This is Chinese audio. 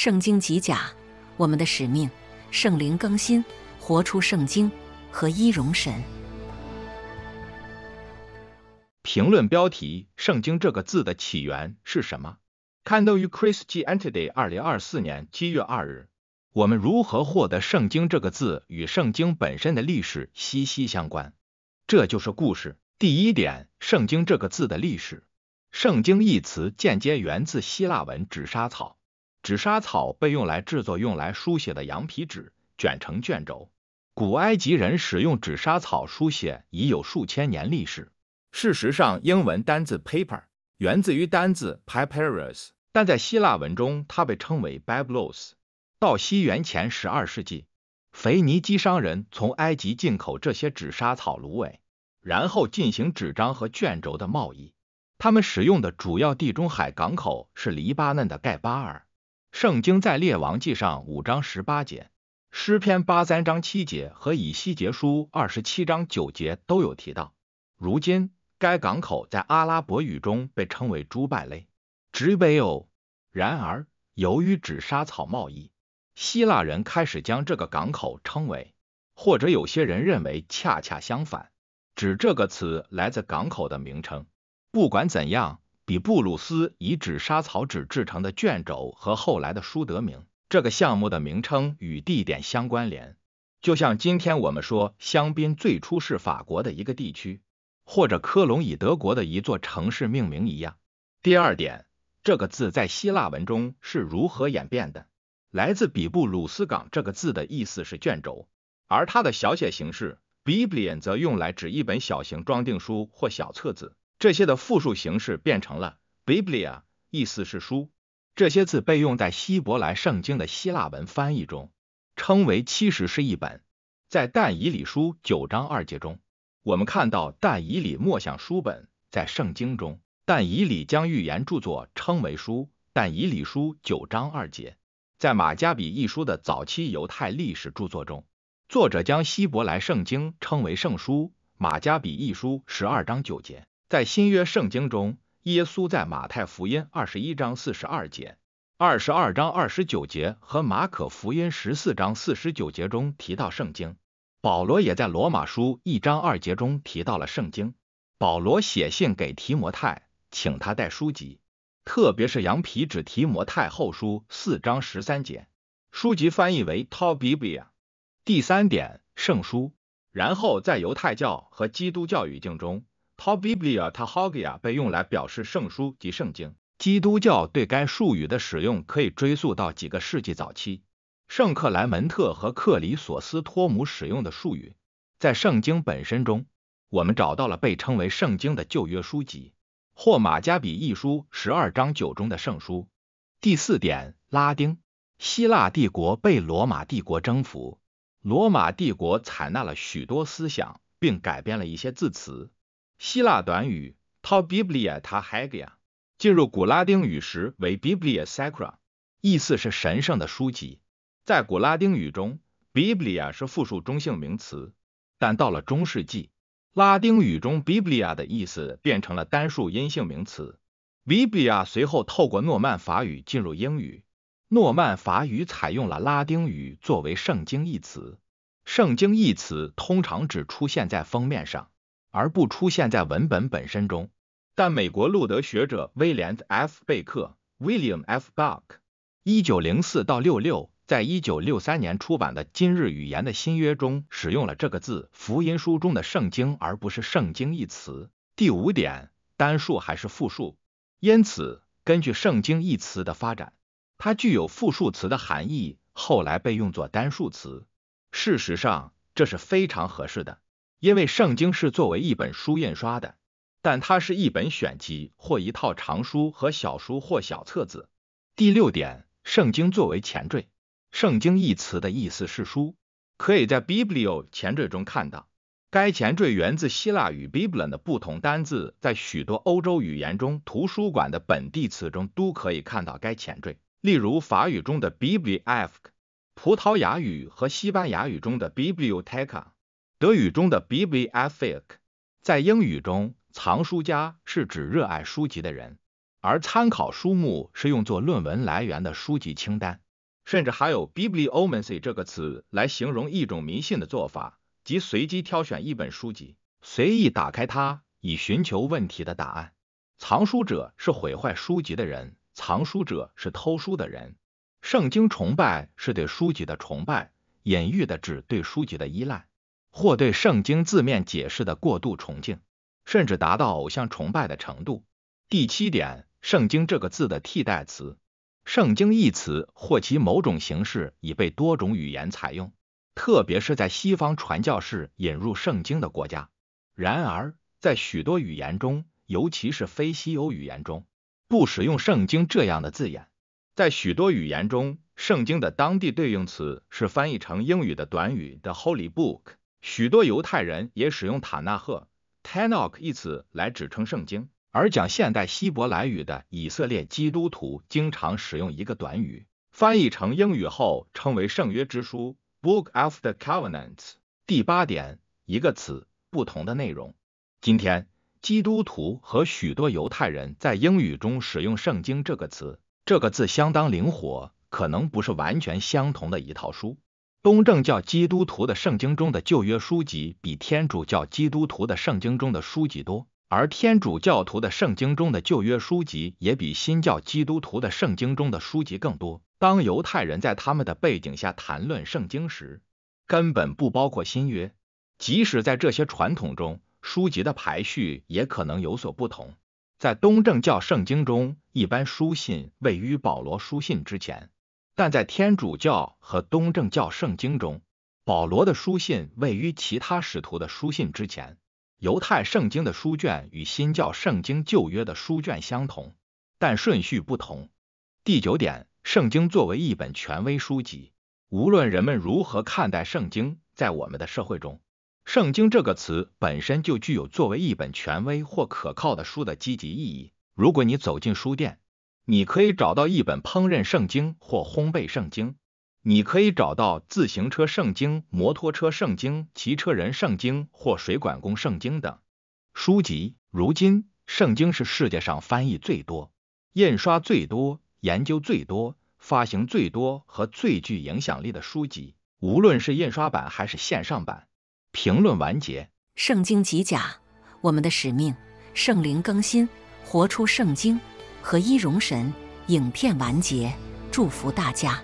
圣经即假，我们的使命：圣灵更新，活出圣经和一容神。评论标题：圣经这个字的起源是什么？刊登于 Christianity 二零二四年七月二日。我们如何获得圣经这个字与圣经本身的历史息息相关？这就是故事。第一点：圣经这个字的历史。圣经一词间接源自希腊文“纸莎草”。纸莎草被用来制作用来书写的羊皮纸，卷成卷轴。古埃及人使用纸莎草书写已有数千年历史。事实上，英文单字 paper 源自于单字 papyrus，但在希腊文中它被称为 b a b l o s 到西元前十二世纪，腓尼基商人从埃及进口这些纸莎草芦苇，然后进行纸张和卷轴的贸易。他们使用的主要地中海港口是黎巴嫩的盖巴尔。圣经在列王记上五章十八节、诗篇八三章七节和以西结书二十七章九节都有提到。如今，该港口在阿拉伯语中被称为朱拜勒 j b a 然而，由于纸莎草贸易，希腊人开始将这个港口称为，或者有些人认为恰恰相反，指这个词来自港口的名称。不管怎样。比布鲁斯以纸莎草纸制成的卷轴和后来的书得名。这个项目的名称与地点相关联，就像今天我们说香槟最初是法国的一个地区，或者科隆以德国的一座城市命名一样。第二点，这个字在希腊文中是如何演变的？来自比布鲁斯港这个字的意思是卷轴，而它的小写形式 biblion 则用来指一本小型装订书或小册子。这些的复数形式变成了 Biblia，意思是书。这些字被用在希伯来圣经的希腊文翻译中，称为七十是一本。在但以理书九章二节中，我们看到但以理默想书本在圣经中，但以理将寓言著作称为书。但以理书九章二节，在马加比一书的早期犹太历史著作中，作者将希伯来圣经称为圣书。马加比一书十二章九节。在新约圣经中，耶稣在马太福音二十一章四十二节、二十二章二十九节和马可福音十四章四十九节中提到圣经。保罗也在罗马书一章二节中提到了圣经。保罗写信给提摩太，请他带书籍，特别是羊皮纸提摩太后书四章十三节。书籍翻译为《t b 比比》。第三点，圣书。然后在犹太教和基督教语境中。《Tobiblia》《Tahogia》被用来表示圣书及圣经。基督教对该术语的使用可以追溯到几个世纪早期。圣克莱门特和克里索斯托姆使用的术语，在圣经本身中，我们找到了被称为《圣经》的旧约书籍。或马加比一书十二章九中的圣书。第四点，拉丁希腊帝国被罗马帝国征服。罗马帝国采纳了许多思想，并改变了一些字词。希腊短语《Ta Biblia Ta Hagia》进入古拉丁语时为《Biblia Sacra》，意思是“神圣的书籍”。在古拉丁语中，《Biblia》是复数中性名词，但到了中世纪，拉丁语中《Biblia》的意思变成了单数阴性名词《Biblia》。随后，透过诺曼法语进入英语，诺曼法语采用了拉丁语作为《圣经》一词，《圣经》一词通常只出现在封面上。而不出现在文本本身中。但美国路德学者威廉 F 贝克 William F Buck，一九零四到六六，在一九六三年出版的《今日语言的新约》中使用了这个字“福音书中的圣经”而不是“圣经”一词。第五点，单数还是复数？因此，根据“圣经”一词的发展，它具有复数词的含义，后来被用作单数词。事实上，这是非常合适的。因为圣经是作为一本书印刷的，但它是一本选集或一套长书和小书或小册子。第六点，圣经作为前缀，“圣经”一词的意思是书，可以在 “biblio” 前缀中看到。该前缀源自希腊语 “biblion” 的不同单字，在许多欧洲语言中，图书馆的本地词中都可以看到该前缀，例如法语中的 b i b l i o t f 葡萄牙语和西班牙语中的 “biblioteca”。德语中的 b i b l i o p h i i c 在英语中，藏书家是指热爱书籍的人，而参考书目是用作论文来源的书籍清单。甚至还有 bibliomancy 这个词来形容一种迷信的做法，即随机挑选一本书籍，随意打开它以寻求问题的答案。藏书者是毁坏书籍的人，藏书者是偷书的人。圣经崇拜是对书籍的崇拜，隐喻的指对书籍的依赖。或对圣经字面解释的过度崇敬，甚至达到偶像崇拜的程度。第七点，圣经这个字的替代词“圣经”一词或其某种形式已被多种语言采用，特别是在西方传教士引入圣经的国家。然而，在许多语言中，尤其是非西欧语言中，不使用“圣经”这样的字眼。在许多语言中，圣经的当地对应词是翻译成英语的短语 “the holy book”。许多犹太人也使用塔纳赫 （Tanakh） 一词来指称圣经，而讲现代希伯来语的以色列基督徒经常使用一个短语，翻译成英语后称为《圣约之书》（Book of the Covenants）。第八点，一个词，不同的内容。今天，基督徒和许多犹太人在英语中使用“圣经”这个词，这个字相当灵活，可能不是完全相同的一套书。东正教基督徒的圣经中的旧约书籍比天主教基督徒的圣经中的书籍多，而天主教徒的圣经中的旧约书籍也比新教基督徒的圣经中的书籍更多。当犹太人在他们的背景下谈论圣经时，根本不包括新约。即使在这些传统中，书籍的排序也可能有所不同。在东正教圣经中，一般书信位于保罗书信之前。但在天主教和东正教圣经中，保罗的书信位于其他使徒的书信之前。犹太圣经的书卷与新教圣经旧约的书卷相同，但顺序不同。第九点，圣经作为一本权威书籍，无论人们如何看待圣经，在我们的社会中，“圣经”这个词本身就具有作为一本权威或可靠的书的积极意义。如果你走进书店，你可以找到一本烹饪圣经或烘焙圣经，你可以找到自行车圣经、摩托车圣经、骑车人圣经或水管工圣经等书籍。如今，圣经是世界上翻译最多、印刷最多、研究最多、发行最多和最具影响力的书籍，无论是印刷版还是线上版。评论完结，圣经极假。我们的使命：圣灵更新，活出圣经。和一荣神，影片完结，祝福大家。